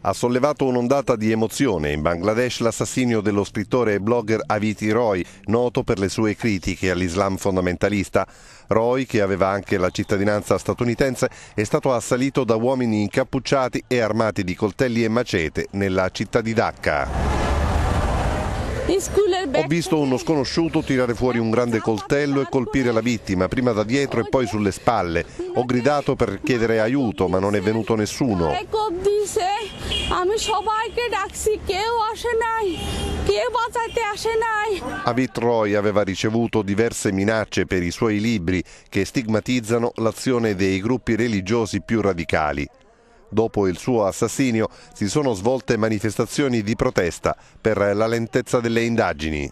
Ha sollevato un'ondata di emozione in Bangladesh l'assassinio dello scrittore e blogger Aviti Roy, noto per le sue critiche all'Islam fondamentalista. Roy, che aveva anche la cittadinanza statunitense, è stato assalito da uomini incappucciati e armati di coltelli e macete nella città di Dhaka. Ho visto uno sconosciuto tirare fuori un grande coltello e colpire la vittima, prima da dietro e poi sulle spalle. Ho gridato per chiedere aiuto, ma non è venuto nessuno. Ecco, Avit Roy aveva ricevuto diverse minacce per i suoi libri che stigmatizzano l'azione dei gruppi religiosi più radicali. Dopo il suo assassinio si sono svolte manifestazioni di protesta per la lentezza delle indagini.